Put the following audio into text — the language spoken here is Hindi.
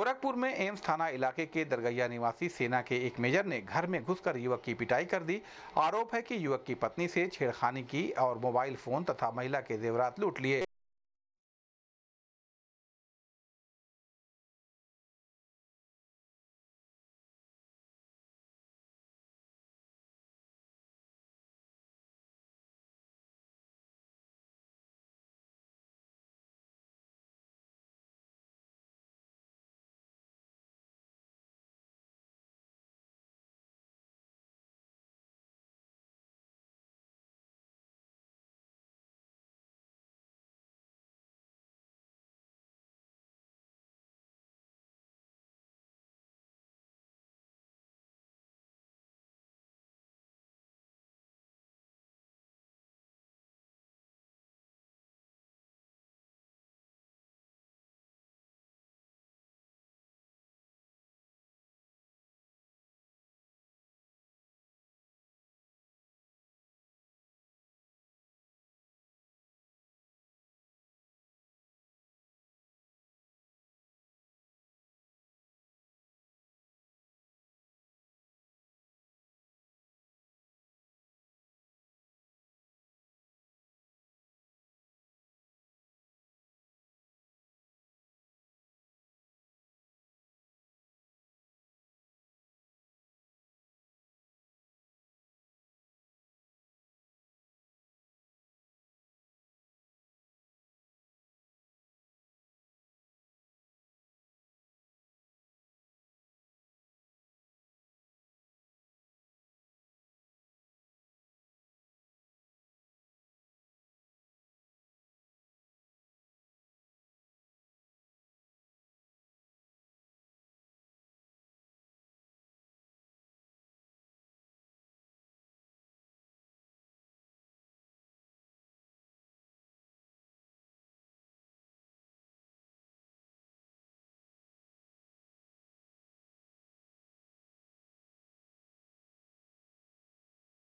गोरखपुर में एम्स थाना इलाके के दरगैया निवासी सेना के एक मेजर ने घर में घुसकर युवक की पिटाई कर दी आरोप है कि युवक की पत्नी से छेड़खानी की और मोबाइल फोन तथा महिला के जेवरात लूट लिए